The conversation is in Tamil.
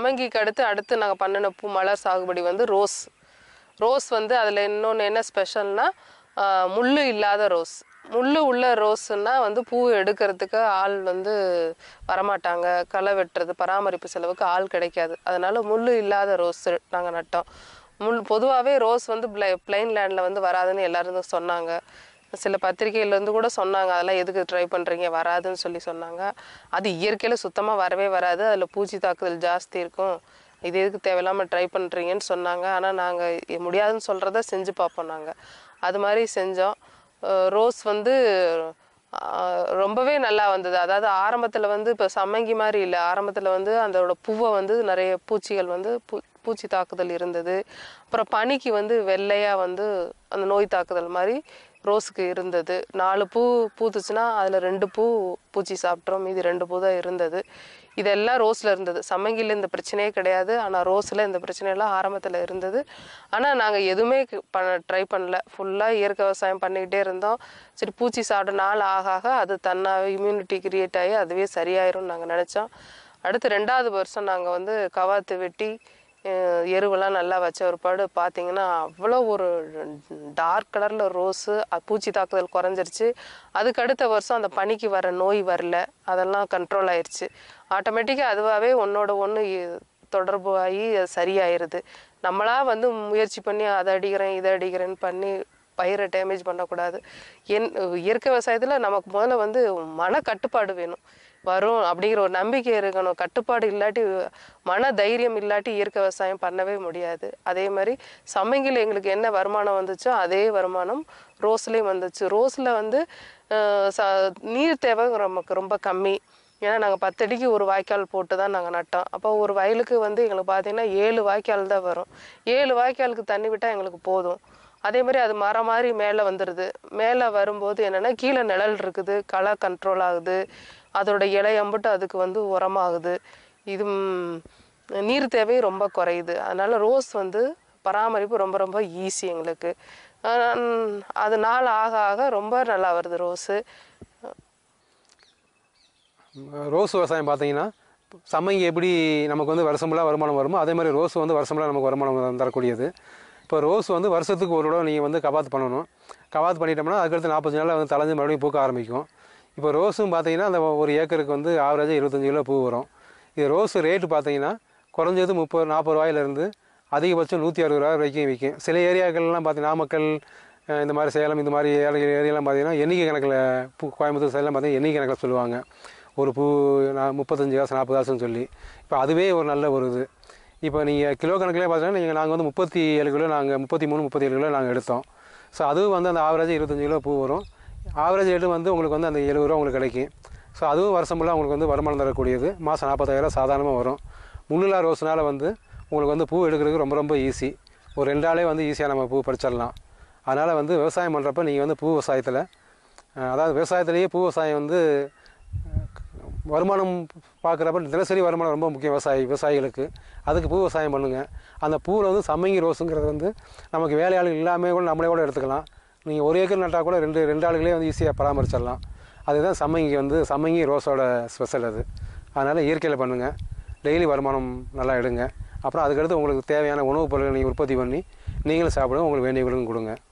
சம்மங்கிக்கு அடுத்து அடுத்து நாங்கள் பண்ணின பூ மலர் சாகுபடி வந்து ரோஸ் ரோஸ் வந்து அதில் இன்னொன்று என்ன ஸ்பெஷல்னால் முள் இல்லாத ரோஸ் முள் உள்ள ரோஸ்னா வந்து பூ எடுக்கிறதுக்கு ஆள் வந்து வரமாட்டாங்க களை வெட்டுறது பராமரிப்பு செலவுக்கு ஆள் கிடைக்காது அதனால் முள் இல்லாத ரோஸ் நாங்கள் நட்டோம் முள் பொதுவாகவே ரோஸ் வந்து பிளை பிளைன் லேண்டில் வந்து வராதுன்னு எல்லாருந்தும் சொன்னாங்க சில இருந்து கூட சொன்னாங்க அதெல்லாம் எதுக்கு ட்ரை பண்ணுறீங்க வராதுன்னு சொல்லி சொன்னாங்க அது இயற்கையில் சுத்தமாக வரவே வராது அதில் பூச்சி தாக்குதல் ஜாஸ்தி இருக்கும் இது எதுக்கு தேவையில்லாமல் ட்ரை பண்ணுறீங்கன்னு சொன்னாங்க ஆனால் நாங்கள் முடியாதுன்னு சொல்கிறத செஞ்சு பார்ப்போம் நாங்கள் அது மாதிரி செஞ்சோம் ரோஸ் வந்து ரொம்பவே நல்லா வந்தது அதாவது ஆரம்பத்தில் வந்து இப்போ சம்மங்கி மாதிரி இல்லை ஆரம்பத்தில் வந்து அதோட பூவை வந்து நிறைய பூச்சிகள் வந்து பூ பூச்சி தாக்குதல் இருந்தது அப்புறம் பனிக்கு வந்து வெள்ளையாக வந்து அந்த நோய் தாக்குதல் மாதிரி ரோஸுக்கு இருந்தது நாலு பூ பூத்துச்சுன்னா அதில் ரெண்டு பூ பூச்சி சாப்பிட்றோம் இது ரெண்டு பூ தான் இருந்தது இதெல்லாம் ரோஸில் இருந்தது சம்மங்கியில் இந்த பிரச்சனையே கிடையாது ஆனால் ரோஸில் இந்த பிரச்சனையெல்லாம் ஆரம்பத்தில் இருந்தது ஆனால் நாங்கள் எதுவுமே பண்ண ட்ரை பண்ணல ஃபுல்லாக இயற்கை விவசாயம் பண்ணிக்கிட்டே இருந்தோம் சரி பூச்சி சாப்பிட நாள் ஆக ஆக அது தன்னாக இம்யூனிட்டி கிரியேட் ஆகி அதுவே சரியாயிரும்னு நாங்கள் நினச்சோம் அடுத்து ரெண்டாவது வருஷம் நாங்கள் வந்து கவாத்து வெட்டி எருவெல்லாம் நல்லா வச்ச பாடு பார்த்தீங்கன்னா அவ்வளோ ஒரு டார்க் கலரில் ரோஸு பூச்சி தாக்குதல் குறைஞ்சிருச்சு அதுக்கு அடுத்த வருஷம் அந்த பனிக்கு வர நோய் வரல அதெல்லாம் கண்ட்ரோல் ஆயிடுச்சு ஆட்டோமேட்டிக்காக அதுவாகவே ஒன்றோட ஒன்று தொடர்பு ஆகி சரியாயிருது நம்மளாக வந்து முயற்சி பண்ணி அதை அடிக்கிறேன் இதை அடிக்கிறேன்னு பண்ணி பயிரை டேமேஜ் பண்ணக்கூடாது என் இயற்கை விவசாயத்தில் நமக்கு முதல்ல வந்து மன கட்டுப்பாடு வேணும் வரும் அப்படிங்கிற ஒரு நம்பிக்கை இருக்கணும் கட்டுப்பாடு இல்லாட்டி மன தைரியம் இல்லாட்டி இயற்கை விவசாயம் பண்ணவே முடியாது அதே மாதிரி சமைங்கில் எங்களுக்கு என்ன வருமானம் வந்துச்சோ அதே வருமானம் ரோஸ்லேயும் வந்துச்சு ரோஸில் வந்து ச நீர் தேவை நமக்கு ரொம்ப கம்மி ஏன்னா நாங்கள் பத்தடிக்கு ஒரு வாய்க்கால் போட்டு தான் நாங்கள் நட்டோம் அப்போ ஒரு வயலுக்கு வந்து எங்களுக்கு பார்த்தீங்கன்னா ஏழு வாய்க்கால் தான் வரும் ஏழு வாய்க்காலுக்கு தண்ணி விட்டால் எங்களுக்கு போதும் அதே மாதிரி அது மரம் மாதிரி மேலே வந்துடுது மேலே வரும்போது என்னென்னா கீழே நிழல் இருக்குது களை கண்ட்ரோல் ஆகுது அதோட இலை அம்பட்டு அதுக்கு வந்து உரமாகுது இது நீர் தேவை ரொம்ப குறையுது அதனால் ரோஸ் வந்து பராமரிப்பு ரொம்ப ரொம்ப ஈஸி எங்களுக்கு அது நாள் ஆக ஆக ரொம்ப நல்லா வருது ரோஸு ரோஸ் விவசாயம் பார்த்தீங்கன்னா சம்மங்கி எப்படி நமக்கு வந்து வருஷம்லாம் வருமானம் வருமோ அதே மாதிரி ரோஸ் வந்து வருஷம்லாம் நமக்கு வருமானம் தரக்கூடியது இப்போ ரோஸ் வந்து வருஷத்துக்கு ஒரு தடவை நீங்கள் வந்து கபாத்து பண்ணணும் கபாத்து பண்ணிட்டோம்னா அதுக்கடுத்து நாற்பத்தஞ்சு நாளில் வந்து தலைஞ்சு மறுபடியும் பூக்க ஆரம்பிக்கும் இப்போ ரோஸும் பார்த்தீங்கன்னா அந்த ஒரு ஏக்கருக்கு வந்து ஆவரேஜாக இருபத்தஞ்சி கிலோ பூ வரும் இது ரோஸ் ரேட்டு பார்த்தீங்கன்னா குறைஞ்சது முப்பது நாற்பது ரூபாயிலேருந்து அதிகபட்சம் நூற்றி அறுபது ரூபா வரைக்கும் விற்கும் சில ஏரியாக்கள்லாம் பார்த்தீங்கன்னா நாமக்கல் இந்த மாதிரி சேலம் இந்த மாதிரி ஏரியாலாம் பார்த்தீங்கன்னா எண்ணிக்கை கணக்கில் பூ கோயம்புத்தூர் சைடெலாம் பார்த்தீங்கன்னா எண்ணிக்கை கணக்கில் சொல்லுவாங்க ஒரு பூ நான் முப்பத்தஞ்சு காசு நாற்பது காசுன்னு சொல்லி இப்போ அதுவே ஒரு நல்ல ஒரு இது இப்போ நீங்கள் கிலோ கணக்கிலே பார்த்தீங்கன்னா நீங்கள் நாங்கள் வந்து முப்பத்தி ஏழு கிலோ நாங்கள் முப்பத்தி மூணு முப்பத்தி ஏழு கிலோ நாங்கள் எடுத்தோம் ஸோ அதுவும் வந்து அந்த ஆவரேஜாக இருபத்தஞ்சி கிலோ பூ வரும் ஆவரேஜ் ரேட்டு வந்து உங்களுக்கு வந்து அந்த எழுபது ரூபா உங்களுக்கு கிடைக்கும் ஸோ அதுவும் வருஷம் ஃபுல்லாக உங்களுக்கு வந்து வருமானம் தரக்கூடியது மாதம் நாற்பத்தாயிரம் சாதாரணமாக வரும் முன்னிலா ரோஸ்னால் வந்து உங்களுக்கு வந்து பூ எடுக்கிறதுக்கு ரொம்ப ரொம்ப ஈஸி ஒரு ரெண்டு ஆளே வந்து ஈஸியாக நம்ம பூ பறிச்சிடலாம் அதனால் வந்து விவசாயம் பண்ணுறப்ப நீங்கள் வந்து பூ விவசாயத்தில் அதாவது விவசாயத்துலேயே பூ விவசாயம் வந்து வருமானம் பார்க்குறப்ப தினசரி வருமானம் ரொம்ப முக்கியம் விவசாயி விவசாயிகளுக்கு அதுக்கு பூ விவசாயம் பண்ணுங்கள் அந்த பூவில் வந்து சம்மங்கி ரோஸுங்கிறது வந்து நமக்கு வேலையாளர்கள் இல்லாமல் கூட நம்மளே கூட எடுத்துக்கலாம் நீங்கள் ஒரு ஏக்கர் நட்டால் கூட ரெண்டு ரெண்டு ஆளுகளே வந்து ஈஸியாக பராமரிச்சிடலாம் அதுதான் சம்மங்கி வந்து சம்மங்கி ரோஸோட ஸ்பெஷல் அது அதனால் இயற்கையில் பண்ணுங்கள் டெய்லி வருமானம் நல்லா எடுங்க அப்புறம் அதுக்கடுத்து உங்களுக்கு தேவையான உணவுப் பொருட்களை நீங்கள் உற்பத்தி பண்ணி நீங்களும் சாப்பிடுங்க உங்களுக்கு வேண்டியவர்களுக்கும் கொடுங்க